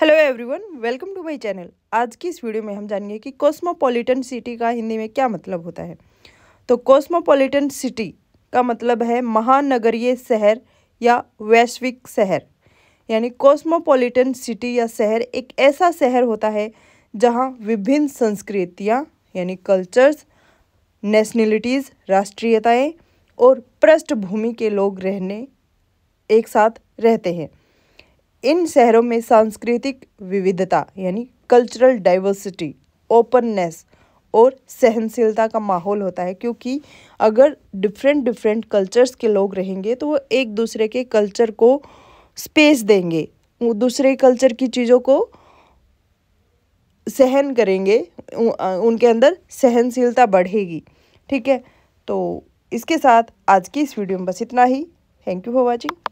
hello everyone welcome to my channel आज की इस वीडियो में हम जानेंगे कि कॉस्मोपॉलिटन सिटी का हिंदी में क्या मतलब होता है तो कॉस्मोपॉलिटन सिटी का मतलब है महानगरीय शहर या वैश्विक शहर यानी कॉस्मोपॉलिटन सिटी या शहर एक ऐसा शहर होता है जहां विभिन्न संस्कृतियां यानी कल्चर्स नेशनलिटीज़ राष्ट्रीयताएँ और पृष्ठभूमि के लोग रहने एक साथ रहते हैं इन शहरों में सांस्कृतिक विविधता यानी कल्चरल डाइवर्सिटी ओपननेस और सहनशीलता का माहौल होता है क्योंकि अगर डिफरेंट डिफरेंट कल्चर्स के लोग रहेंगे तो वो एक दूसरे के कल्चर को स्पेस देंगे वो दूसरे कल्चर की चीज़ों को सहन करेंगे उनके अंदर सहनशीलता बढ़ेगी ठीक है तो इसके साथ आज की इस वीडियो में बस इतना ही थैंक यू फॉर वॉचिंग